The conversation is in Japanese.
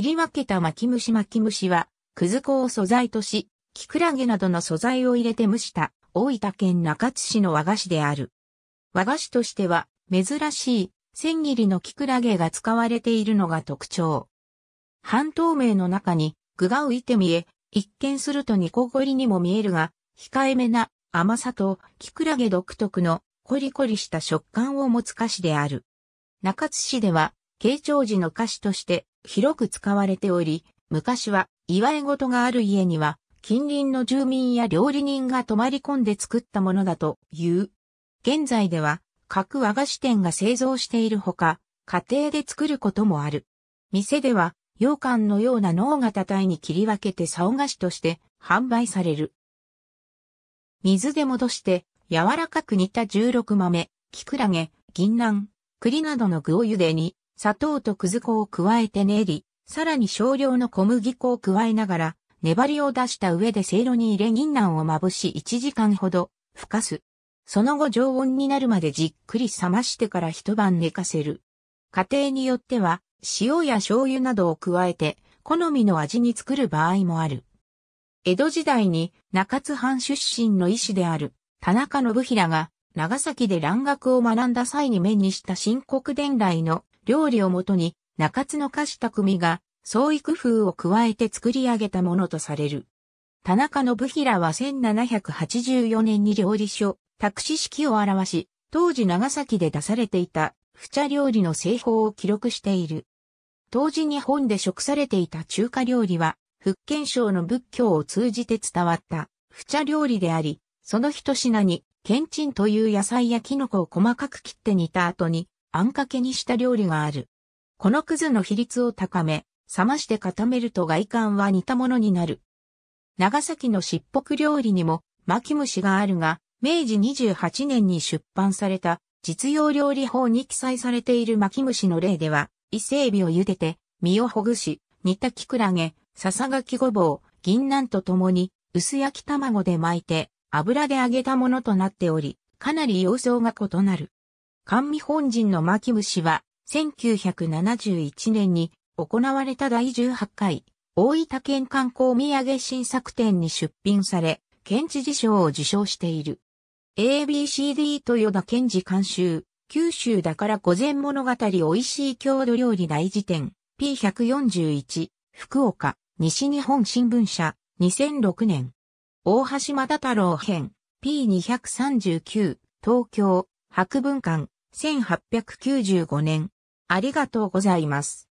切り分けた巻き蒸し巻き蒸しは、くず粉を素材とし、きくらげなどの素材を入れて蒸した大分県中津市の和菓子である。和菓子としては、珍しい千切りのきくらげが使われているのが特徴。半透明の中に具が浮いて見え、一見するとニコゴリにも見えるが、控えめな甘さときくらげ独特のコリコリした食感を持つ菓子である。中津市では、慶長時の菓子として広く使われており、昔は祝い事がある家には近隣の住民や料理人が泊まり込んで作ったものだという。現在では各和菓子店が製造しているほか、家庭で作ることもある。店では羊羹のような脳がたいに切り分けて竿菓子として販売される。水で戻して柔らかく煮た16豆、きくらげ、銀杏、栗などの具を茹でに砂糖とくず粉を加えて練り、さらに少量の小麦粉を加えながら、粘りを出した上でせいろに入れ銀杏をまぶし1時間ほど、ふかす。その後常温になるまでじっくり冷ましてから一晩寝かせる。家庭によっては、塩や醤油などを加えて、好みの味に作る場合もある。江戸時代に中津藩出身の医師である田中信平が長崎で蘭学を学んだ際に目にした新国伝来の料理をもとに中津の菓子匠が創意工夫を加えて作り上げたものとされる。田中信平は1784年に料理書、託史式を表し、当時長崎で出されていた、不茶料理の製法を記録している。当時日本で食されていた中華料理は、福建省の仏教を通じて伝わった、不茶料理であり、その一品に、けんという野菜やキノコを細かく切って煮た後に、あんかけにした料理がある。このくずの比率を高め、冷まして固めると外観は似たものになる。長崎のしっぽく料理にも巻き虫があるが、明治28年に出版された実用料理法に記載されている巻き虫の例では、伊勢海老を茹でて、身をほぐし、煮たきくらげ、ささがきごぼう、銀杏とともに、薄焼き卵で巻いて、油で揚げたものとなっており、かなり様相が異なる。官美本人の牧虫は、1971年に行われた第18回大分県観光土産新作展に出品され、県知事賞を受賞している。ABCD 豊田県治監修、九州だから御前物語美味しい郷土料理大辞典、P141、福岡、西日本新聞社、2006年。大橋又太郎編、P239、東京、博文館、1895年、ありがとうございます。